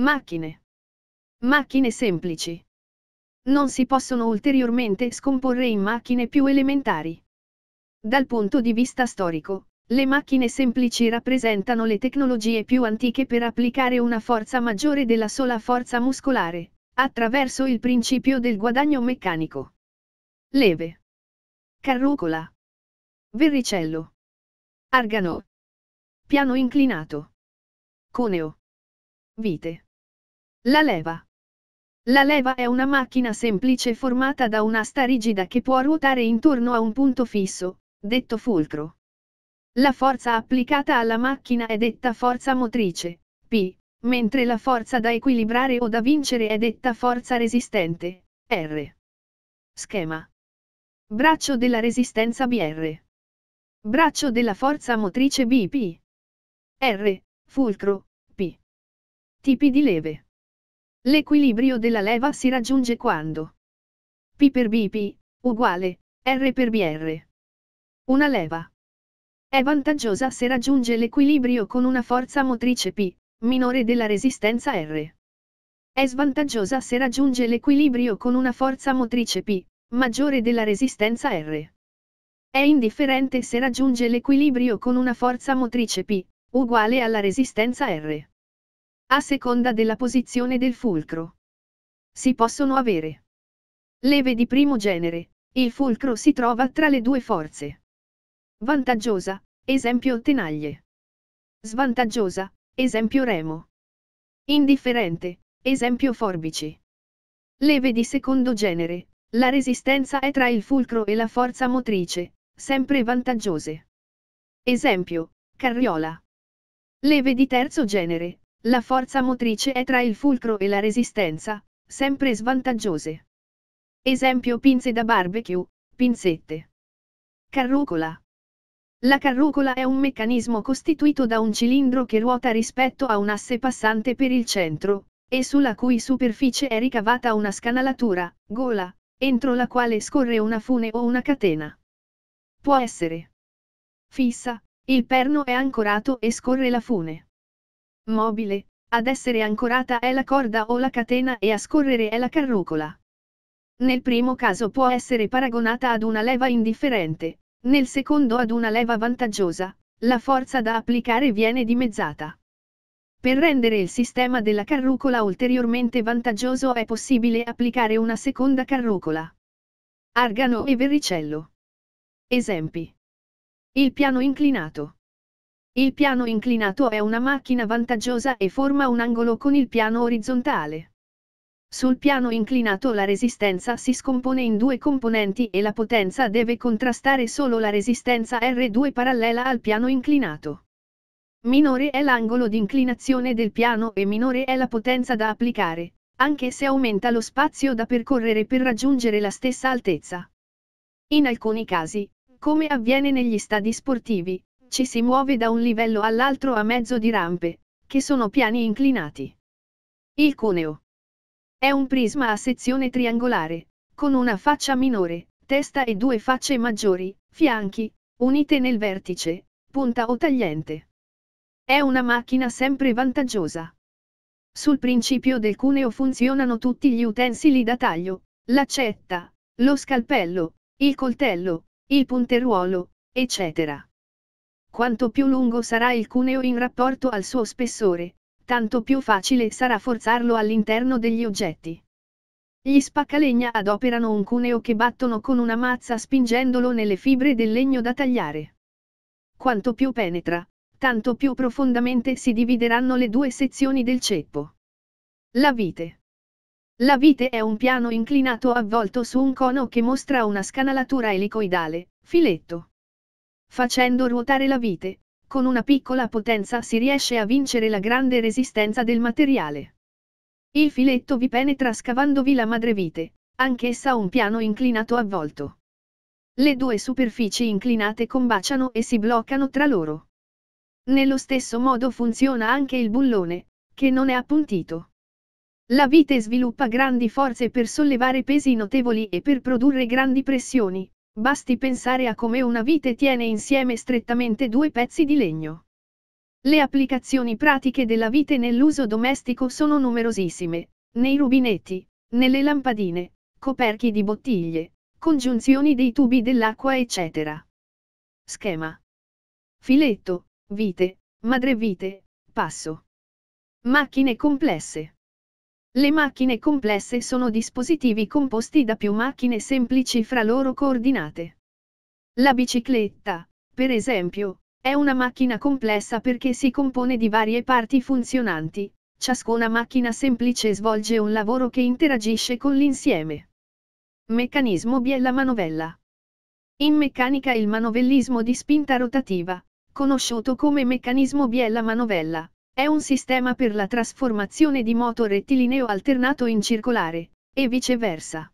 Macchine. Macchine semplici. Non si possono ulteriormente scomporre in macchine più elementari. Dal punto di vista storico, le macchine semplici rappresentano le tecnologie più antiche per applicare una forza maggiore della sola forza muscolare, attraverso il principio del guadagno meccanico. Leve. Carrucola. Verricello. Argano. Piano inclinato. Coneo. Vite. La leva. La leva è una macchina semplice formata da un'asta rigida che può ruotare intorno a un punto fisso, detto fulcro. La forza applicata alla macchina è detta forza motrice, P, mentre la forza da equilibrare o da vincere è detta forza resistente, R. Schema. Braccio della resistenza BR. Braccio della forza motrice BP. R, fulcro, P. Tipi di leve. L'equilibrio della leva si raggiunge quando P per BP uguale R per BR. Una leva è vantaggiosa se raggiunge l'equilibrio con una forza motrice P minore della resistenza R. È svantaggiosa se raggiunge l'equilibrio con una forza motrice P maggiore della resistenza R. È indifferente se raggiunge l'equilibrio con una forza motrice P uguale alla resistenza R. A seconda della posizione del fulcro. Si possono avere. Leve di primo genere, il fulcro si trova tra le due forze. Vantaggiosa, esempio tenaglie. Svantaggiosa, esempio remo. Indifferente, esempio forbici. Leve di secondo genere, la resistenza è tra il fulcro e la forza motrice, sempre vantaggiose. Esempio, carriola. Leve di terzo genere, la forza motrice è tra il fulcro e la resistenza, sempre svantaggiose. Esempio pinze da barbecue, pinzette. Carrucola. La carrucola è un meccanismo costituito da un cilindro che ruota rispetto a un asse passante per il centro, e sulla cui superficie è ricavata una scanalatura, gola, entro la quale scorre una fune o una catena. Può essere fissa, il perno è ancorato e scorre la fune. Mobile, ad essere ancorata è la corda o la catena e a scorrere è la carrucola. Nel primo caso può essere paragonata ad una leva indifferente, nel secondo ad una leva vantaggiosa, la forza da applicare viene dimezzata. Per rendere il sistema della carrucola ulteriormente vantaggioso è possibile applicare una seconda carrucola. Argano e verricello. Esempi. Il piano inclinato. Il piano inclinato è una macchina vantaggiosa e forma un angolo con il piano orizzontale. Sul piano inclinato la resistenza si scompone in due componenti e la potenza deve contrastare solo la resistenza R2 parallela al piano inclinato. Minore è l'angolo di inclinazione del piano e minore è la potenza da applicare, anche se aumenta lo spazio da percorrere per raggiungere la stessa altezza. In alcuni casi, come avviene negli stadi sportivi, ci si muove da un livello all'altro a mezzo di rampe, che sono piani inclinati. Il cuneo. È un prisma a sezione triangolare, con una faccia minore, testa e due facce maggiori, fianchi, unite nel vertice, punta o tagliente. È una macchina sempre vantaggiosa. Sul principio del cuneo funzionano tutti gli utensili da taglio, l'accetta, lo scalpello, il coltello, il punteruolo, eccetera. Quanto più lungo sarà il cuneo in rapporto al suo spessore, tanto più facile sarà forzarlo all'interno degli oggetti. Gli spaccalegna adoperano un cuneo che battono con una mazza spingendolo nelle fibre del legno da tagliare. Quanto più penetra, tanto più profondamente si divideranno le due sezioni del ceppo. La vite. La vite è un piano inclinato avvolto su un cono che mostra una scanalatura elicoidale, filetto. Facendo ruotare la vite, con una piccola potenza si riesce a vincere la grande resistenza del materiale. Il filetto vi penetra scavandovi la madrevite, anch'essa un piano inclinato avvolto. Le due superfici inclinate combaciano e si bloccano tra loro. Nello stesso modo funziona anche il bullone, che non è appuntito. La vite sviluppa grandi forze per sollevare pesi notevoli e per produrre grandi pressioni, Basti pensare a come una vite tiene insieme strettamente due pezzi di legno. Le applicazioni pratiche della vite nell'uso domestico sono numerosissime, nei rubinetti, nelle lampadine, coperchi di bottiglie, congiunzioni dei tubi dell'acqua eccetera. Schema. Filetto, vite, madrevite, passo. Macchine complesse. Le macchine complesse sono dispositivi composti da più macchine semplici fra loro coordinate. La bicicletta, per esempio, è una macchina complessa perché si compone di varie parti funzionanti, ciascuna macchina semplice svolge un lavoro che interagisce con l'insieme. Meccanismo biella manovella. In meccanica il manovellismo di spinta rotativa, conosciuto come meccanismo biella manovella, è un sistema per la trasformazione di moto rettilineo alternato in circolare, e viceversa.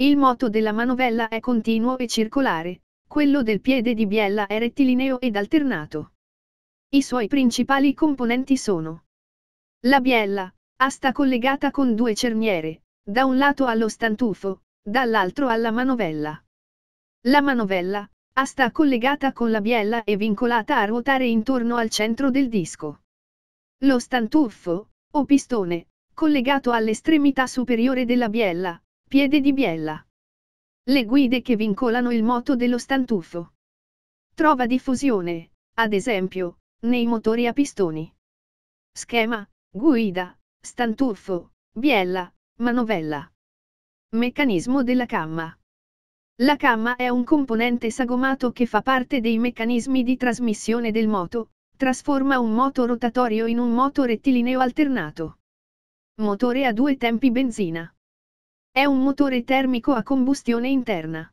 Il moto della manovella è continuo e circolare, quello del piede di biella è rettilineo ed alternato. I suoi principali componenti sono la biella, asta collegata con due cerniere, da un lato allo stantufo, dall'altro alla manovella. La manovella, asta collegata con la biella e vincolata a ruotare intorno al centro del disco. Lo stantuffo, o pistone, collegato all'estremità superiore della biella, piede di biella. Le guide che vincolano il moto dello stantuffo. Trova diffusione, ad esempio, nei motori a pistoni. Schema, guida, stantuffo, biella, manovella. Meccanismo della camma. La camma è un componente sagomato che fa parte dei meccanismi di trasmissione del moto, trasforma un moto rotatorio in un moto rettilineo alternato. Motore a due tempi benzina. È un motore termico a combustione interna.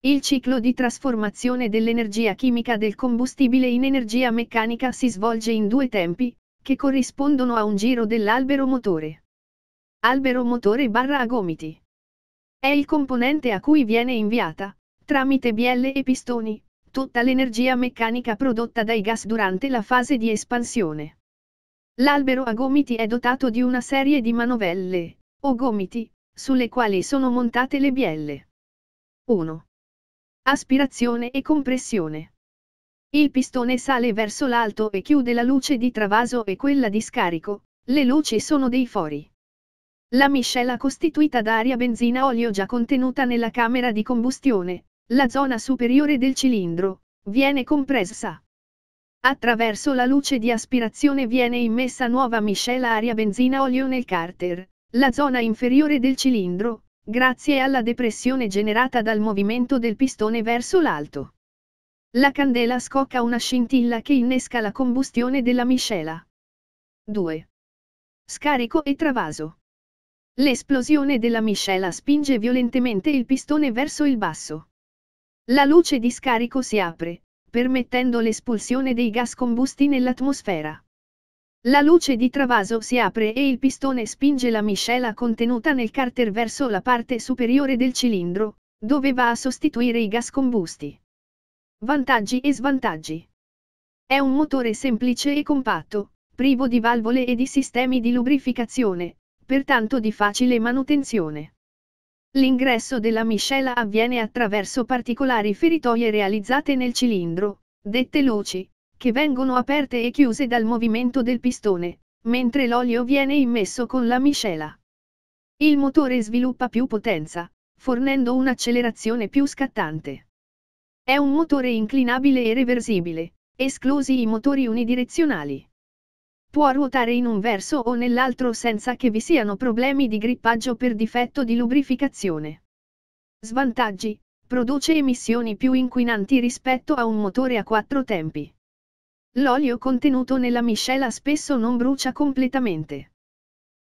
Il ciclo di trasformazione dell'energia chimica del combustibile in energia meccanica si svolge in due tempi, che corrispondono a un giro dell'albero motore. Albero motore barra a gomiti. È il componente a cui viene inviata, tramite bielle e pistoni, tutta l'energia meccanica prodotta dai gas durante la fase di espansione. L'albero a gomiti è dotato di una serie di manovelle, o gomiti, sulle quali sono montate le bielle. 1. Aspirazione e compressione. Il pistone sale verso l'alto e chiude la luce di travaso e quella di scarico, le luci sono dei fori. La miscela costituita da aria benzina olio già contenuta nella camera di combustione, la zona superiore del cilindro viene compressa. Attraverso la luce di aspirazione viene immessa nuova miscela aria-benzina-olio nel carter. La zona inferiore del cilindro, grazie alla depressione generata dal movimento del pistone verso l'alto. La candela scocca una scintilla che innesca la combustione della miscela. 2. Scarico e travaso. L'esplosione della miscela spinge violentemente il pistone verso il basso. La luce di scarico si apre, permettendo l'espulsione dei gas combusti nell'atmosfera. La luce di travaso si apre e il pistone spinge la miscela contenuta nel carter verso la parte superiore del cilindro, dove va a sostituire i gas combusti. Vantaggi e svantaggi. È un motore semplice e compatto, privo di valvole e di sistemi di lubrificazione, pertanto di facile manutenzione. L'ingresso della miscela avviene attraverso particolari feritoie realizzate nel cilindro, dette loci, che vengono aperte e chiuse dal movimento del pistone, mentre l'olio viene immesso con la miscela. Il motore sviluppa più potenza, fornendo un'accelerazione più scattante. È un motore inclinabile e reversibile, esclusi i motori unidirezionali può ruotare in un verso o nell'altro senza che vi siano problemi di grippaggio per difetto di lubrificazione. Svantaggi, produce emissioni più inquinanti rispetto a un motore a quattro tempi. L'olio contenuto nella miscela spesso non brucia completamente.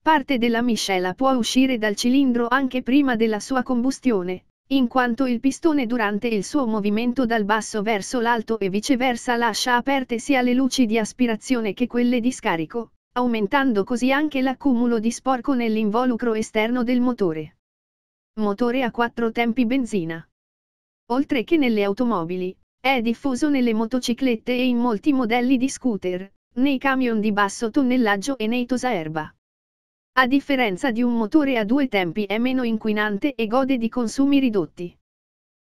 Parte della miscela può uscire dal cilindro anche prima della sua combustione, in quanto il pistone durante il suo movimento dal basso verso l'alto e viceversa lascia aperte sia le luci di aspirazione che quelle di scarico, aumentando così anche l'accumulo di sporco nell'involucro esterno del motore. Motore a quattro tempi benzina. Oltre che nelle automobili, è diffuso nelle motociclette e in molti modelli di scooter, nei camion di basso tonnellaggio e nei tosaerba. A differenza di un motore a due tempi è meno inquinante e gode di consumi ridotti.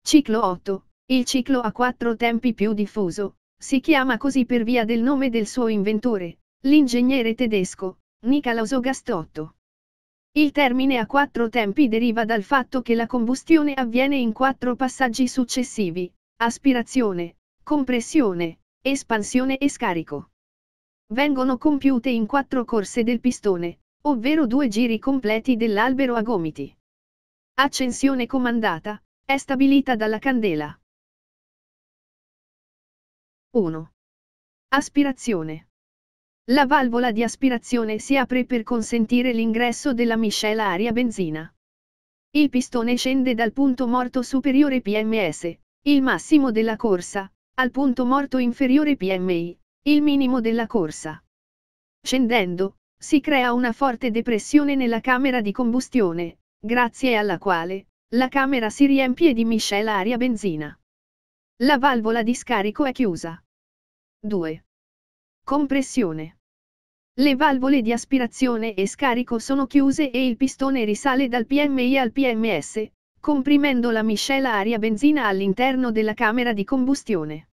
Ciclo 8. Il ciclo a quattro tempi più diffuso, si chiama così per via del nome del suo inventore, l'ingegnere tedesco, Nicolauso Gastotto. Il termine a quattro tempi deriva dal fatto che la combustione avviene in quattro passaggi successivi, aspirazione, compressione, espansione e scarico. Vengono compiute in quattro corse del pistone, ovvero due giri completi dell'albero a gomiti. Accensione comandata, è stabilita dalla candela. 1. Aspirazione. La valvola di aspirazione si apre per consentire l'ingresso della miscela aria-benzina. Il pistone scende dal punto morto superiore PMS, il massimo della corsa, al punto morto inferiore PMI, il minimo della corsa. Scendendo, si crea una forte depressione nella camera di combustione, grazie alla quale, la camera si riempie di miscela aria-benzina. La valvola di scarico è chiusa. 2. Compressione. Le valvole di aspirazione e scarico sono chiuse e il pistone risale dal PMI al PMS, comprimendo la miscela aria-benzina all'interno della camera di combustione.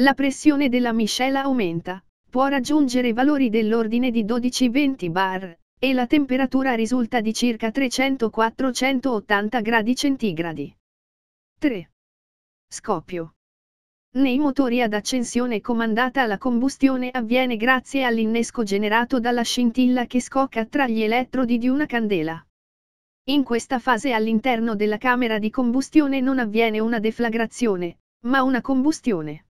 La pressione della miscela aumenta, può raggiungere valori dell'ordine di 12-20 bar, e la temperatura risulta di circa 300-480 gradi centigradi. 3. Scoppio. Nei motori ad accensione comandata la combustione avviene grazie all'innesco generato dalla scintilla che scocca tra gli elettrodi di una candela. In questa fase all'interno della camera di combustione non avviene una deflagrazione, ma una combustione.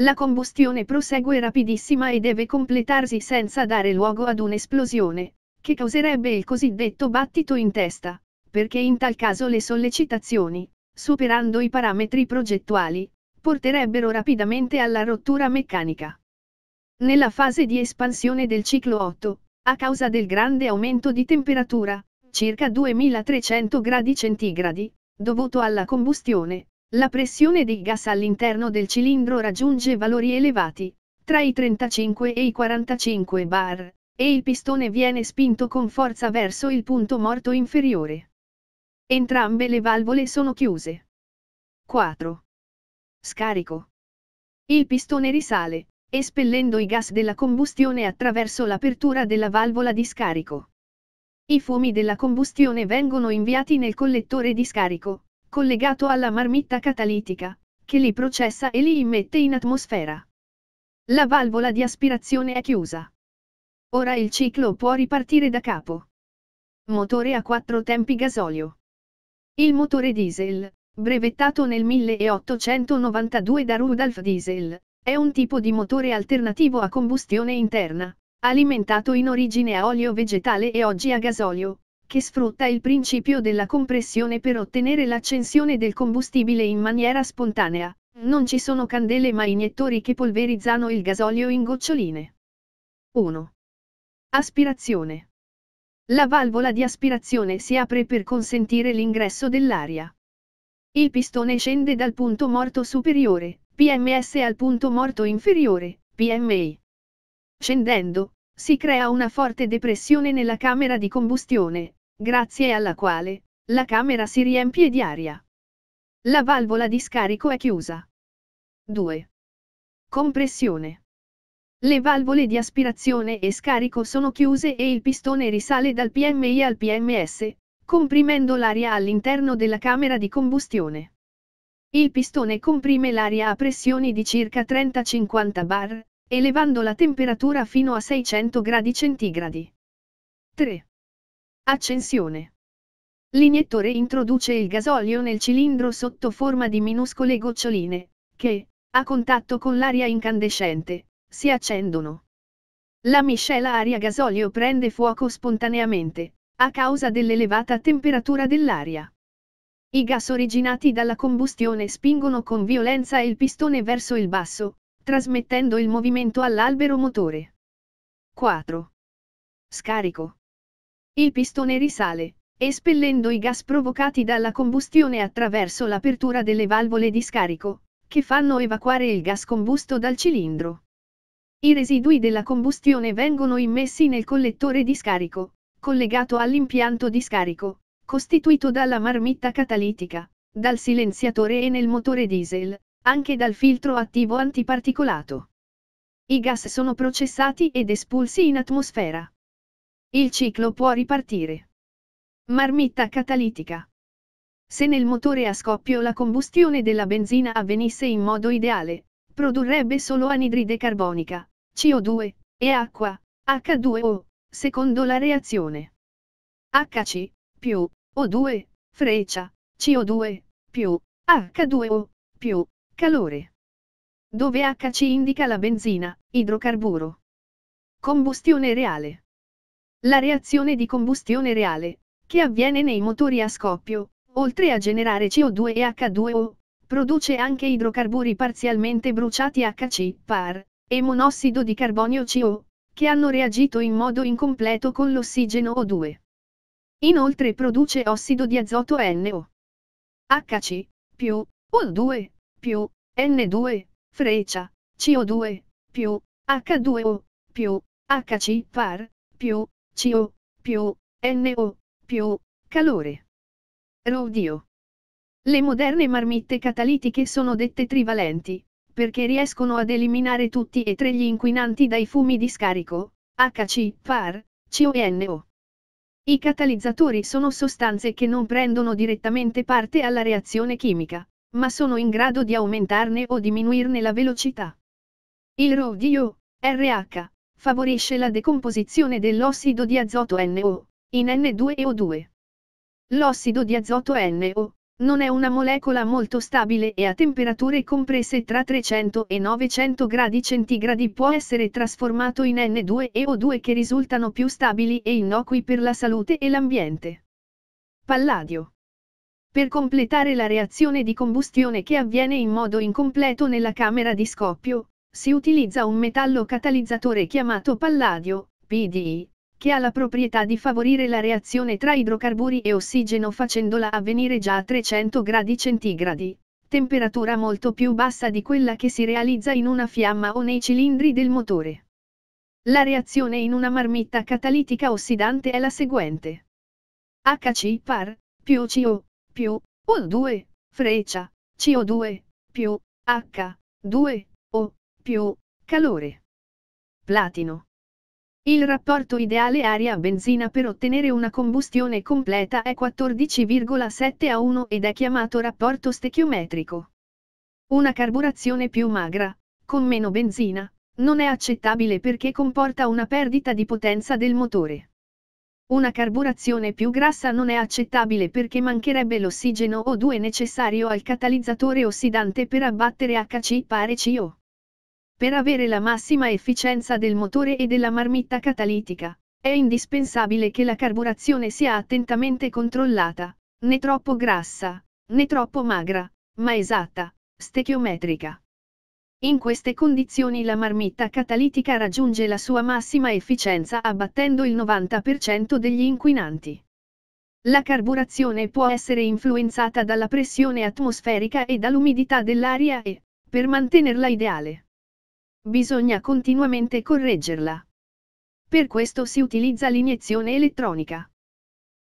La combustione prosegue rapidissima e deve completarsi senza dare luogo ad un'esplosione, che causerebbe il cosiddetto battito in testa, perché in tal caso le sollecitazioni, superando i parametri progettuali, porterebbero rapidamente alla rottura meccanica. Nella fase di espansione del ciclo 8, a causa del grande aumento di temperatura, circa 2300 gradi centigradi, dovuto alla combustione, la pressione dei gas all'interno del cilindro raggiunge valori elevati, tra i 35 e i 45 bar, e il pistone viene spinto con forza verso il punto morto inferiore. Entrambe le valvole sono chiuse. 4. Scarico. Il pistone risale, espellendo i gas della combustione attraverso l'apertura della valvola di scarico. I fumi della combustione vengono inviati nel collettore di scarico, collegato alla marmitta catalitica, che li processa e li immette in atmosfera. La valvola di aspirazione è chiusa. Ora il ciclo può ripartire da capo. Motore a quattro tempi gasolio. Il motore diesel, brevettato nel 1892 da Rudolf Diesel, è un tipo di motore alternativo a combustione interna, alimentato in origine a olio vegetale e oggi a gasolio, che sfrutta il principio della compressione per ottenere l'accensione del combustibile in maniera spontanea. Non ci sono candele ma iniettori che polverizzano il gasolio in goccioline. 1. Aspirazione. La valvola di aspirazione si apre per consentire l'ingresso dell'aria. Il pistone scende dal punto morto superiore, PMS al punto morto inferiore, PMI. Scendendo, si crea una forte depressione nella camera di combustione, grazie alla quale la camera si riempie di aria. La valvola di scarico è chiusa. 2. Compressione. Le valvole di aspirazione e scarico sono chiuse e il pistone risale dal PMI al PMS, comprimendo l'aria all'interno della camera di combustione. Il pistone comprime l'aria a pressioni di circa 30-50 bar, elevando la temperatura fino a 600 gradi centigradi. 3. Accensione. L'iniettore introduce il gasolio nel cilindro sotto forma di minuscole goccioline, che, a contatto con l'aria incandescente, si accendono. La miscela aria-gasolio prende fuoco spontaneamente, a causa dell'elevata temperatura dell'aria. I gas originati dalla combustione spingono con violenza il pistone verso il basso, trasmettendo il movimento all'albero motore. 4. Scarico. Il pistone risale, espellendo i gas provocati dalla combustione attraverso l'apertura delle valvole di scarico, che fanno evacuare il gas combusto dal cilindro. I residui della combustione vengono immessi nel collettore di scarico, collegato all'impianto di scarico, costituito dalla marmitta catalitica, dal silenziatore e nel motore diesel, anche dal filtro attivo antiparticolato. I gas sono processati ed espulsi in atmosfera. Il ciclo può ripartire. Marmitta catalitica. Se nel motore a scoppio la combustione della benzina avvenisse in modo ideale, produrrebbe solo anidride carbonica, CO2, e acqua, H2O, secondo la reazione. HC, più, O2, freccia, CO2, più, H2O, più, calore. Dove HC indica la benzina, idrocarburo. Combustione reale. La reazione di combustione reale, che avviene nei motori a scoppio, oltre a generare CO2 e H2O, produce anche idrocarburi parzialmente bruciati HC, PAR, e monossido di carbonio CO, che hanno reagito in modo incompleto con l'ossigeno O2. Inoltre produce ossido di azoto NO. HC, più, O2, più, N2, freccia, CO2, più, H2O, più, HC, PAR, più, CO, più, NO, più, calore. Rodio. Oh Le moderne marmitte catalitiche sono dette trivalenti, perché riescono ad eliminare tutti e tre gli inquinanti dai fumi di scarico, HC, PAR, CONO. I catalizzatori sono sostanze che non prendono direttamente parte alla reazione chimica, ma sono in grado di aumentarne o diminuirne la velocità. Il rodio, RH, favorisce la decomposizione dell'ossido di azoto NO, in N2O2. L'ossido di azoto NO non è una molecola molto stabile e a temperature compresse tra 300 e 900 gradi centigradi può essere trasformato in N2EO2 che risultano più stabili e innocui per la salute e l'ambiente. Palladio. Per completare la reazione di combustione che avviene in modo incompleto nella camera di scoppio, si utilizza un metallo catalizzatore chiamato palladio, PDI, che ha la proprietà di favorire la reazione tra idrocarburi e ossigeno facendola avvenire già a 300 gradi centigradi, temperatura molto più bassa di quella che si realizza in una fiamma o nei cilindri del motore. La reazione in una marmitta catalitica ossidante è la seguente. HC par, più CO, più O2, freccia, CO2, più H, 2, più calore. Platino. Il rapporto ideale aria-benzina per ottenere una combustione completa è 14,7 a 1 ed è chiamato rapporto stechiometrico. Una carburazione più magra, con meno benzina, non è accettabile perché comporta una perdita di potenza del motore. Una carburazione più grassa non è accettabile perché mancherebbe l'ossigeno O2 necessario al catalizzatore ossidante per abbattere HC pare CO. Per avere la massima efficienza del motore e della marmitta catalitica, è indispensabile che la carburazione sia attentamente controllata, né troppo grassa, né troppo magra, ma esatta, stechiometrica. In queste condizioni la marmitta catalitica raggiunge la sua massima efficienza abbattendo il 90% degli inquinanti. La carburazione può essere influenzata dalla pressione atmosferica e dall'umidità dell'aria e, per mantenerla ideale, Bisogna continuamente correggerla. Per questo si utilizza l'iniezione elettronica.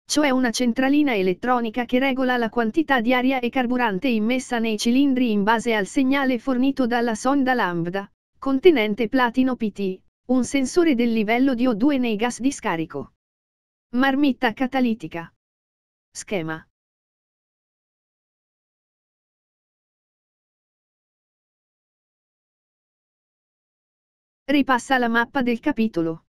Cioè una centralina elettronica che regola la quantità di aria e carburante immessa nei cilindri in base al segnale fornito dalla sonda lambda, contenente platino PT, un sensore del livello di O2 nei gas di scarico. Marmitta catalitica. Schema. Ripassa la mappa del capitolo.